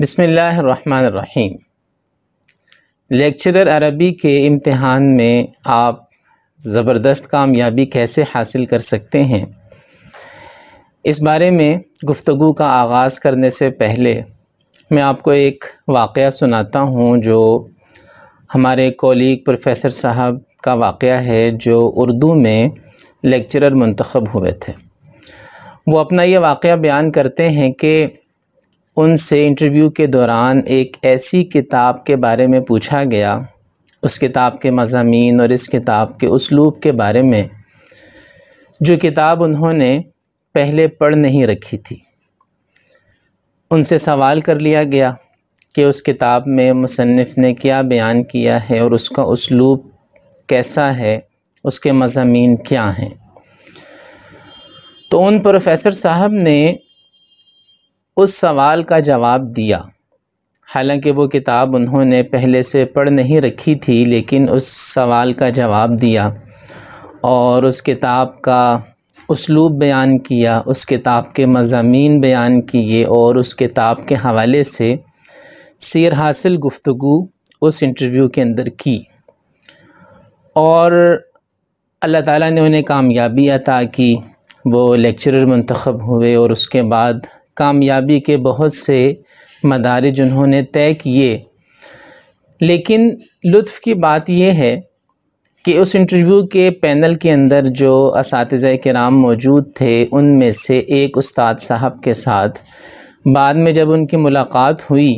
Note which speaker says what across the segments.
Speaker 1: बिसमीम लेक्चरर अरबी के इम्तहान में आप ज़बरदस्त कामयाबी कैसे हासिल कर सकते हैं इस बारे में गुफ्तगु का आगाज़ करने से पहले मैं आपको एक वाक़ सुनाता हूँ जो हमारे कॉलीग प्रोफेसर साहब का वाक़ है जो उर्दू में लेक्चरर मंतखब हुए थे वो अपना ये वाक़ बयान करते हैं कि उनसे इंटरव्यू के दौरान एक ऐसी किताब के बारे में पूछा गया उस किताब के मजामी और इस किताब के उसलूब के बारे में जो किताब उन्होंने पहले पढ़ नहीं रखी थी उनसे सवाल कर लिया गया कि उस किताब में मुसनफ़ ने क्या बयान किया है और उसका उसलूब कैसा है उसके मजामी क्या हैं तो उन प्रोफेसर साहब ने उस सवाल का जवाब दिया हालांकि वो किताब उन्होंने पहले से पढ़ नहीं रखी थी लेकिन उस सवाल का जवाब दिया और उस किताब का उसलूब बयान किया उस किताब के मजामी बयान किए और उस किताब के हवाले से सीर हासिल गुफ्तु उस इंटरव्यू के अंदर की और अल्लाह ताला ने उन्हें कामयाबी अता की वो लेक्चरर मंतखब हुए और उसके बाद कामयाबी के बहुत से मदारज उन्होंने तय किए लेकिन लुत्फ़ की बात यह है कि उस इंटरव्यू के पैनल के अंदर जो इस कराम मौजूद थे उनमें से एक उस्ताद साहब के साथ बाद में जब उनकी मुलाकात हुई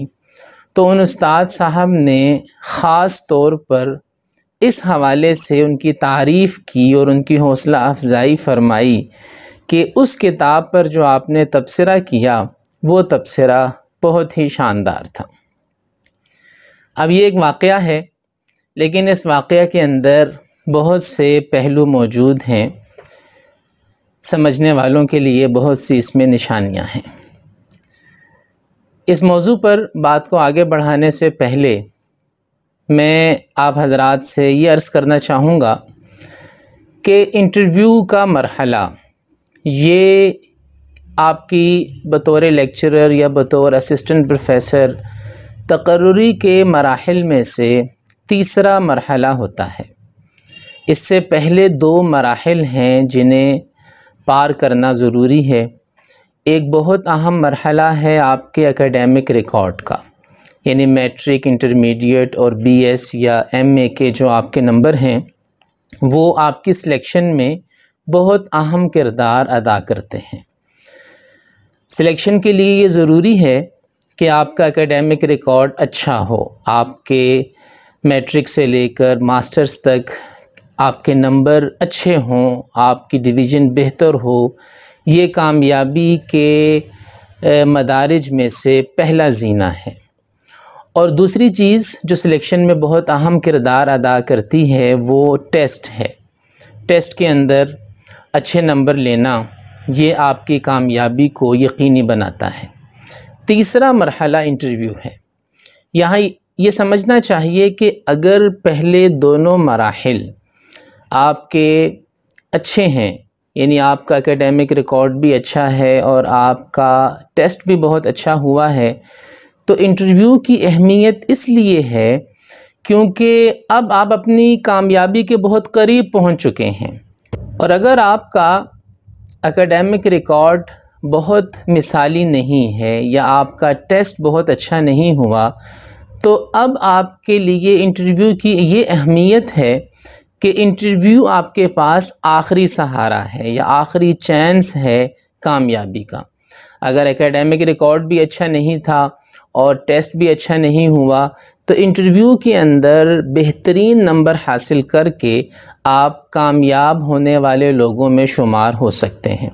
Speaker 1: तो उन उस्ताद साहब ने ख़ास तौर पर इस हवाले से उनकी तारीफ़ की और उनकी हौसला अफजाई फरमाई कि उस किताब पर जो आपने तबसरा किया वो तबसरा बहुत ही शानदार था अब ये एक वाक़ है लेकिन इस वाक़ के अंदर बहुत से पहलू मौजूद हैं समझने वालों के लिए बहुत सी इसमें निशानियां हैं इस मौजू पर बात को आगे बढ़ाने से पहले मैं आप हजरात से ये अर्ज़ करना चाहूँगा कि इंटरव्यू का मरहला ये आपकी बतौर लेक्चरर या बतौर असिस्टेंट प्रोफेसर तकर्री के मराहल में से तीसरा मरहला होता है इससे पहले दो मराहल हैं जिन्हें पार करना ज़रूरी है एक बहुत अहम मरहला है आपके एकेडमिक रिकॉर्ड का यानी मैट्रिक इंटरमीडिएट और बीएस या एमए के जो आपके नंबर हैं वो आपकी सिलेक्शन में बहुत अहम किरदार अदा करते हैं सिलेक्शन के लिए ये ज़रूरी है कि आपका एकेडमिक रिकॉर्ड अच्छा हो आपके मैट्रिक से लेकर मास्टर्स तक आपके नंबर अच्छे हों आपकी डिवीज़न बेहतर हो ये कामयाबी के मदारज में से पहला जीना है और दूसरी चीज़ जो सिलेक्शन में बहुत अहम किरदार अदा करती है वो टेस्ट है टेस्ट के अंदर अच्छे नंबर लेना ये आपकी कामयाबी को यकीनी बनाता है तीसरा मरहला इंटरव्यू है यहाँ ये समझना चाहिए कि अगर पहले दोनों मराहल आपके अच्छे हैं यानी आपका एकेडमिक रिकॉर्ड भी अच्छा है और आपका टेस्ट भी बहुत अच्छा हुआ है तो इंटरव्यू की अहमियत इसलिए है क्योंकि अब आप अपनी कामयाबी के बहुत करीब पहुंच चुके हैं और अगर आपका एकेडमिक रिकॉर्ड बहुत मिसाली नहीं है या आपका टेस्ट बहुत अच्छा नहीं हुआ तो अब आपके लिए इंटरव्यू की ये अहमियत है कि इंटरव्यू आपके पास आखिरी सहारा है या आखिरी चांस है कामयाबी का अगर एकेडमिक रिकॉर्ड भी अच्छा नहीं था और टेस्ट भी अच्छा नहीं हुआ तो इंटरव्यू के अंदर बेहतरीन नंबर हासिल करके आप कामयाब होने वाले लोगों में शुमार हो सकते हैं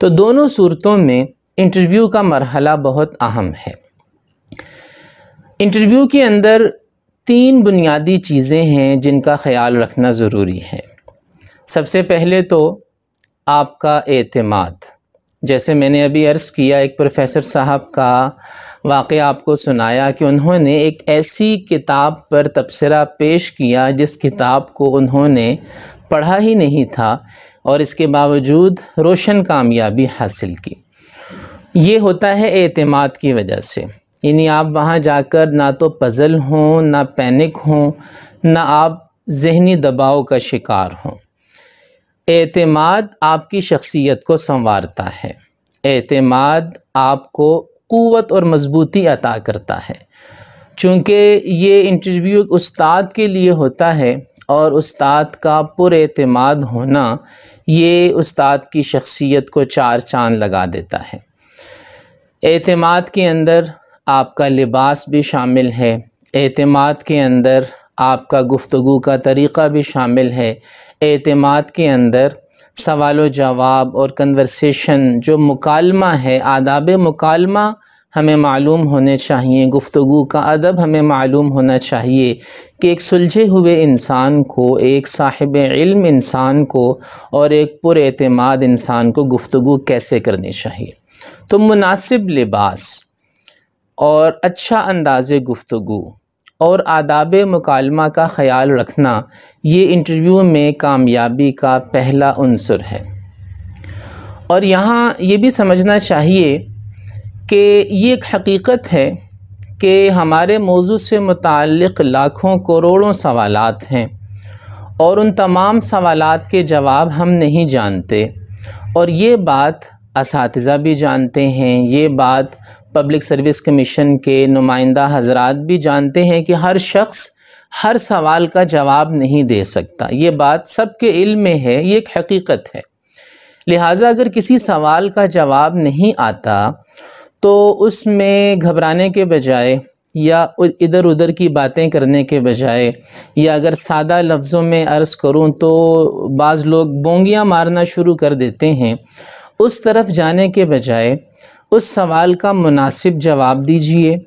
Speaker 1: तो दोनों सूरतों में इंटरव्यू का मरहला बहुत अहम है इंटरव्यू के अंदर तीन बुनियादी चीज़ें हैं जिनका ख्याल रखना ज़रूरी है सबसे पहले तो आपका एतमाद जैसे मैंने अभी अर्ज़ किया एक प्रोफेसर साहब का वाक़ आपको सुनाया कि उन्होंने एक ऐसी किताब पर तबसरा पेश किया जिस किताब को उन्होंने पढ़ा ही नहीं था और इसके बावजूद रोशन कामयाबी हासिल की ये होता है एतमाद की वजह से यानी आप वहाँ जाकर ना तो पज़ल हों ना पैनिक हों ना आप जहनी दबाव का शिकार हों एतमाद आपकी शख्सियत को संवारता है एतमाद आपको क़वत और मजबूती अता करता है चूँकि ये इंटरव्यू उस्ताद के लिए होता है और उस्ताद का पुरमाद होना ये उस्ताद की शख्सियत को चार चांद लगा देता है एतमाद के अंदर आपका लिबास भी शामिल है एतमाद के अंदर आपका गुफ्तु का तरीक़ा भी शामिल है एतमाद के अंदर सवाल जवाब और कन्वर्सेशन जो मुकालमा है आदाब मुकालमा हमें मालूम होने चाहिए गुफ्तु का अदब हमें मालूम होना चाहिए कि एक सुलझे हुए इंसान को एक साहिब इल्म इंसान को और एक पुरमाद इंसान को गुफ्तु कैसे करनी चाहिए तो मुनासिब लिबास और अच्छा अंदाज़ गुफ्तु और आदाब मकालमा का ख्याल रखना ये इंटरव्यू में कामयाबी का पहला अनसर है और यहाँ ये भी समझना चाहिए कि ये एक हकीकत है कि हमारे मौजू से मतलब लाखों करोड़ों सवाल हैं और उन तमाम सवाल के जवाब हम नहीं जानते और ये बात इस भी जानते हैं ये बात पब्लिक सर्विस कमीशन के नुमाइंदा हजरात भी जानते हैं कि हर शख्स हर सवाल का जवाब नहीं दे सकता ये बात सबके इल्म में है ये एक हकीकत है लिहाजा अगर किसी सवाल का जवाब नहीं आता तो उसमें घबराने के बजाय या इधर उधर की बातें करने के बजाय या अगर सादा लफ्ज़ों में अर्ज़ करूँ तो बाज़ लोग बोंगियाँ मारना शुरू कर देते हैं उस तरफ जाने के बजाय उस सवाल का मुनासिब जवाब दीजिए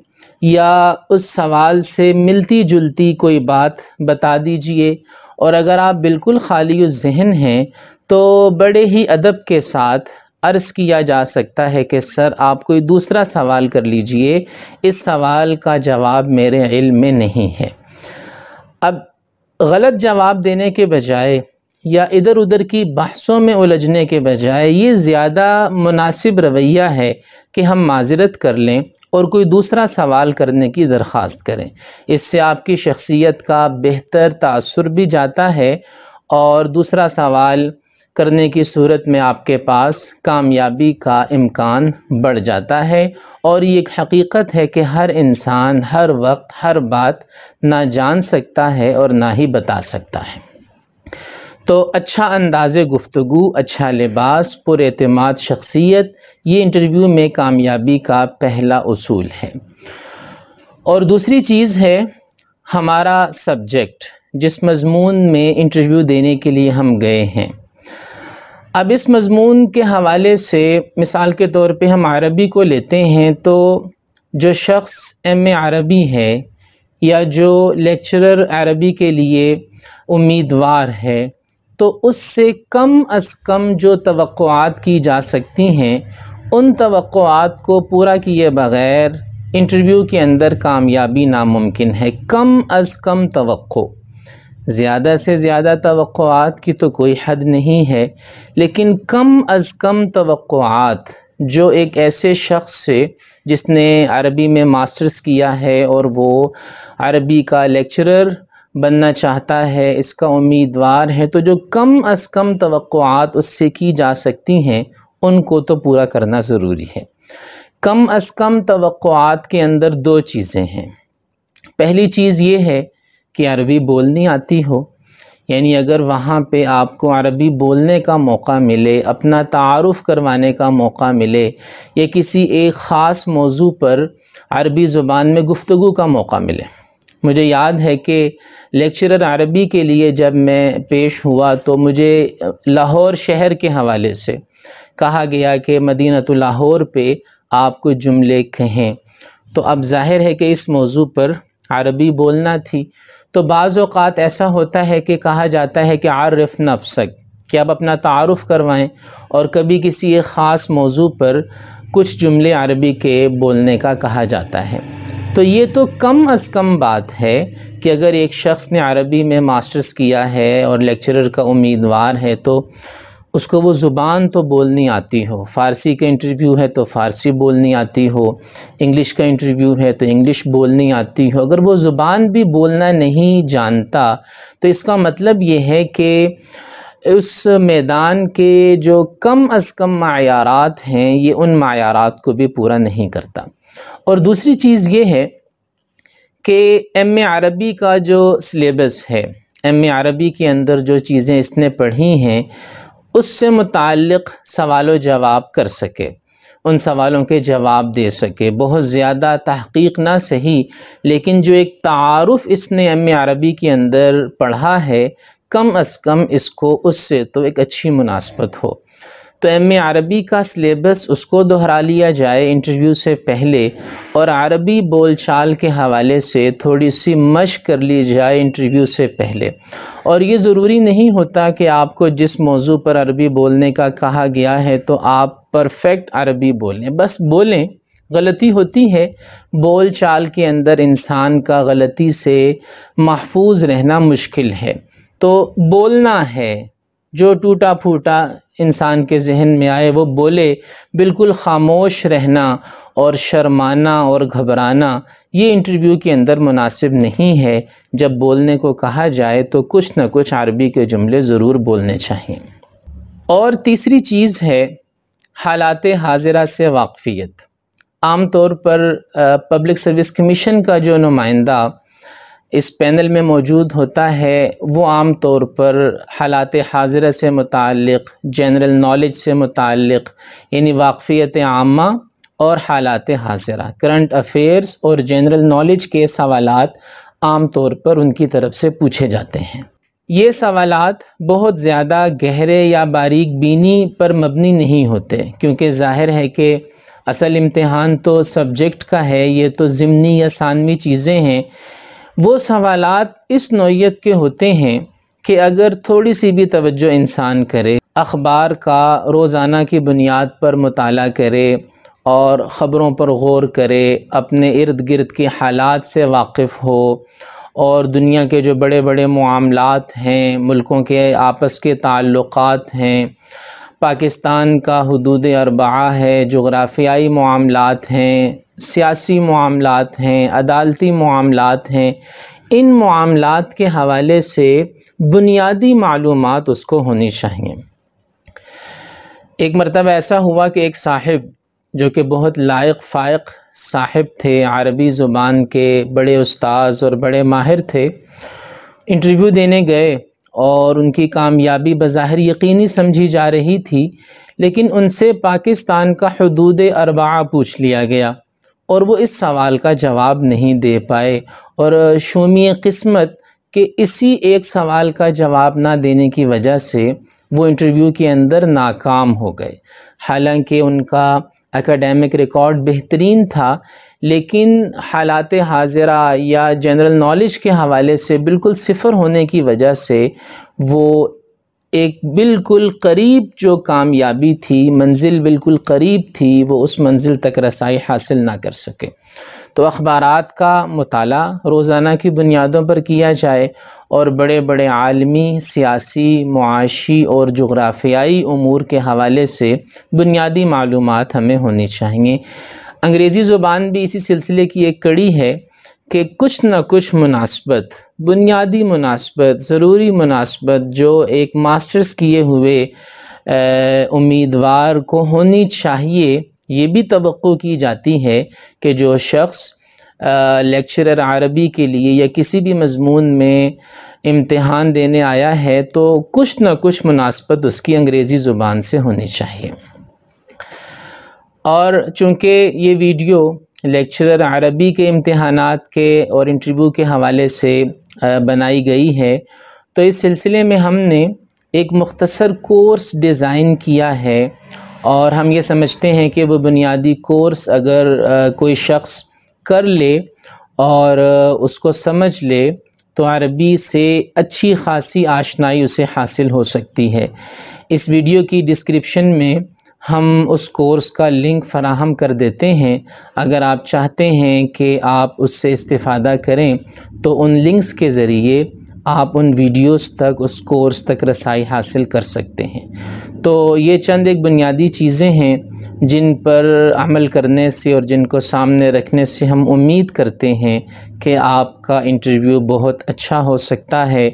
Speaker 1: या उस सवाल से मिलती जुलती कोई बात बता दीजिए और अगर आप बिल्कुल खाली जहन हैं तो बड़े ही अदब के साथ अर्ज़ किया जा सकता है कि सर आप कोई दूसरा सवाल कर लीजिए इस सवाल का जवाब मेरे इल्म में नहीं है अब गलत जवाब देने के बजाय या इधर उधर की बहसों में उलझने के बजाय ये ज़्यादा मुनासिब रवैया है कि हम माजरत कर लें और कोई दूसरा सवाल करने की दरख्वास्त करें इससे आपकी शख्सियत का बेहतर तसर भी जाता है और दूसरा सवाल करने की सूरत में आपके पास कामयाबी का इम्कान बढ़ जाता है और ये एक हकीकत है कि हर इंसान हर वक्त हर बात ना जान सकता है और ना ही बता सकता है तो अच्छा अंदाज गुफ्तु अच्छा लिबास पुरमाद शख्सियत ये इंटरव्यू में कामयाबी का पहला असूल है और दूसरी चीज़ है हमारा सब्जेक्ट जिस मजमून में इंटरव्यू देने के लिए हम गए हैं अब इस मजमून के हवाले से मिसाल के तौर पे हम अरबी को लेते हैं तो जो शख्स एम एरबी अरबी है या जो लेक्चरर अरबी के लिए उम्मीदवार है तो उससे कम अज़ कम जो तवक़ात की जा सकती हैं उन तवक़ात को पूरा किए बग़ैर इंटरव्यू के अंदर कामयाबी नामुमकिन है कम अज़ कम तो ज़्यादा से ज़्यादा तवक़ात की तो कोई हद नहीं है लेकिन कम अज़ कम तवक़ात जो एक ऐसे शख्स से जिसने अरबी में मास्टर्स किया है और वो अरबी का लेक्चरर बनना चाहता है इसका उम्मीदवार है तो जो कम अज़ कम तो उससे की जा सकती हैं उनको तो पूरा करना ज़रूरी है कम अज़ कम तो के अंदर दो चीज़ें हैं पहली चीज़ ये है कि अरबी बोलनी आती हो यानी अगर वहाँ पे आपको अरबी बोलने का मौका मिले अपना तारफ़ करवाने का मौका मिले या किसी एक ख़ास मौजू पर अरबी ज़ुबान में गुफ्तु का मौका मिले मुझे याद है कि लेक्चरर अरबी के लिए जब मैं पेश हुआ तो मुझे लाहौर शहर के हवाले से कहा गया कि मदीना तो लाहौर पे आप कुछ जुमले कहें तो अब जाहिर है कि इस मौजू पर अरबी बोलना थी तो बाज़ात ऐसा होता है कि कहा जाता है कि आरफ नफसक कि आप अपना तारफ़ करवाएँ और कभी किसी एक ख़ास मौजू पर कुछ जुमले अरबी के बोलने का कहा जाता है तो ये तो कम अज़ कम बात है कि अगर एक शख्स ने अरबी में मास्टर्स किया है और लेक्चरर का उम्मीदवार है तो उसको वो ज़ुबान तो बोलनी आती हो फ़ारसी का इंटरव्यू है तो फ़ारसी बोलनी आती हो इंग्लिश का इंटरव्यू है तो इंग्लिश बोलनी आती हो अगर वो ज़ुबान भी बोलना नहीं जानता तो इसका मतलब ये है कि उस मैदान के जो कम अज़ कम मायारात हैं ये उन मायारात को भी पूरा नहीं करता और दूसरी चीज़ ये है कि एम अरबी का जो सिलेबस है एम अरबी के अंदर जो चीज़ें इसने पढ़ी हैं उससे मुतक़ सवाल जवाब कर सके उन सवालों के जवाब दे सके बहुत ज़्यादा तहकीक ना सही लेकिन जो एक तारफ़ इसने एम अरबी के अंदर पढ़ा है कम अज़ कम इसको उससे तो एक अच्छी मुनासबत हो तो एम अरबी का सिलेबस उसको दोहरा लिया जाए इंटरव्यू से पहले और अरबी बोलचाल के हवाले से थोड़ी सी मश कर ली जाए इंटरव्यू से पहले और ये ज़रूरी नहीं होता कि आपको जिस मौजू पर अरबी बोलने का कहा गया है तो आप परफेक्ट अरबी बोलें बस बोलें गलती होती है बोल चाल के अंदर इंसान का गलती से महफूज रहना मुश्किल है तो बोलना है जो टूटा फूटा इंसान के जहन में आए वो बोले बिल्कुल खामोश रहना और शर्माना और घबराना ये इंटरव्यू के अंदर मुनासिब नहीं है जब बोलने को कहा जाए तो कुछ ना कुछ अरबी के जुमले ज़रूर बोलने चाहिए और तीसरी चीज़ है हालात हाजिरा से वाकफ़ियत आम तौर पर पब्लिक सर्विस कमीशन का जो नुमाइंदा इस पैनल में मौजूद होता है वो आम तौर पर हालात हाजिर से मुतक़ जनरल नॉलेज से मुतक़ यानी वाकफ़ियत आमा और हालात हाजिर करंट अफेयर्स और जनरल नॉलेज के सवाल आम तौर पर उनकी तरफ से पूछे जाते हैं ये सवाल बहुत ज़्यादा गहरे या बारीक बीनी पर मबनी नहीं होते क्योंकि ज़ाहिर है कि असल इम्तहान तो सब्जेक्ट का है ये तो ज़मनी या सानवी चीज़ें हैं वो सवाल इस नोयत के होते हैं कि अगर थोड़ी सी भी तवज्जो इंसान करे अखबार का रोज़ाना की बुनियाद पर मताल करे और ख़बरों पर गौर करे अपने इर्द गिर्द के हालात से वाकिफ़ हो और दुनिया के जो बड़े बड़े मामलत हैं मुल्कों के आपस के ताल्लुक़ात हैं पाकिस्तान का हदूद अरबा है जोग्राफियाई मामलत हैं सियासी मामलत हैं अदालती मामलत हैं इन मामलों के हवाले से बुनियादी मालूम उसको होनी चाहिए एक मरतब ऐसा हुआ कि एक साहिब जो कि बहुत लायक फ़ायक साहिब थे अरबी ज़ुबान के बड़े उस्ताद और बड़े माहिर थे इंटरव्यू देने गए और उनकी कामयाबी बज़ाहिर यकीनी समझी जा रही थी लेकिन उनसे पाकिस्तान का हदूद अरबा पूछ लिया गया और वो इस सवाल का जवाब नहीं दे पाए और शोमी किस्मत के इसी एक सवाल का जवाब ना देने की वजह से वो इंटरव्यू के अंदर नाकाम हो गए हालांकि उनका एकेडमिक रिकॉर्ड बेहतरीन था लेकिन हालात हाजिरा या जनरल नॉलेज के हवाले से बिल्कुल सिफर होने की वजह से वो एक बिल्कुल करीब जो कामयाबी थी मंजिल बिल्कुल करीब थी वो उस मंजिल तक रसाई हासिल ना कर सके तो अखबार का मताल रोज़ाना की बुनियादों पर किया जाए और बड़े बड़े आलमी सियासी मुआशी और जुग्राफियाई अमूर के हवाले से बुनियादी मालूम हमें होनी चाहिए अंग्रेज़ी ज़ुबान भी इसी सिलसिले की एक कड़ी है कि कुछ ना कुछ मुनासबत बुनियादी मुनासबत ज़रूरी मुनासबत जो एक मास्टर्स किए हुए उम्मीदवार को होनी चाहिए ये भी तो की जाती है कि जो शख्स लेक्चरर अरबी के लिए या किसी भी मजमून में इम्तहान देने आया है तो कुछ ना कुछ मुनासबत उसकी अंग्रेज़ी ज़ुबान से होनी चाहिए और चूँकि ये वीडियो लेक्चरर अरबी के इम्तहानात के और इंटरव्यू के हवाले से बनाई गई है तो इस सिलसिले में हमने एक मख्तसर कोर्स डिज़ाइन किया है और हम ये समझते हैं कि वो बुनियादी कोर्स अगर कोई शख्स कर ले और उसको समझ ले तो अरबी से अच्छी खासी आशनाई उसे हासिल हो सकती है इस वीडियो की डिस्क्रिप्शन में हम उस कोर्स का लिंक फ़राहम कर देते हैं अगर आप चाहते हैं कि आप उससे इस्ता करें तो उन लिंक्स के ज़रिए आप उन वीडियोस तक उस कोर्स तक रसाई हासिल कर सकते हैं तो ये चंद एक बुनियादी चीज़ें हैं जिन पर अमल करने से और जिनको सामने रखने से हम उम्मीद करते हैं कि आपका इंटरव्यू बहुत अच्छा हो सकता है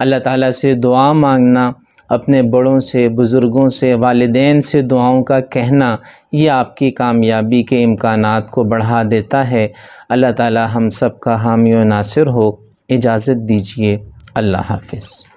Speaker 1: अल्लाह ताला से दुआ मांगना अपने बड़ों से बुज़ुर्गों से वालदेन से दुआओं का कहना ये आपकी कामयाबी के इम्कान को बढ़ा देता है अल्लाह ताली हम सब का हामी नासिर हो इजाज़त दीजिए अल्लाह हाफिज़